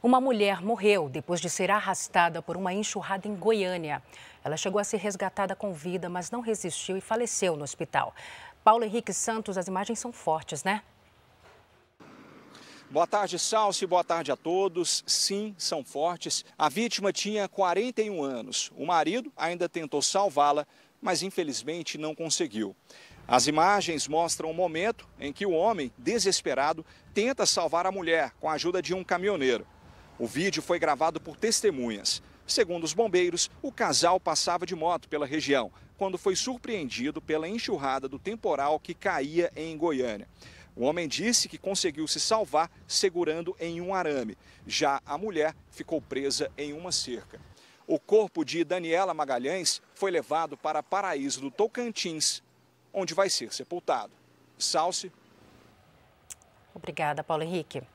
Uma mulher morreu depois de ser arrastada por uma enxurrada em Goiânia. Ela chegou a ser resgatada com vida, mas não resistiu e faleceu no hospital. Paulo Henrique Santos, as imagens são fortes, né? Boa tarde, Salsi. Boa tarde a todos. Sim, são fortes. A vítima tinha 41 anos. O marido ainda tentou salvá-la, mas infelizmente não conseguiu. As imagens mostram o momento em que o homem, desesperado, tenta salvar a mulher com a ajuda de um caminhoneiro. O vídeo foi gravado por testemunhas. Segundo os bombeiros, o casal passava de moto pela região quando foi surpreendido pela enxurrada do temporal que caía em Goiânia. O homem disse que conseguiu se salvar segurando em um arame. Já a mulher ficou presa em uma cerca. O corpo de Daniela Magalhães foi levado para Paraíso do Tocantins, onde vai ser sepultado. Salce. Obrigada, Paulo Henrique.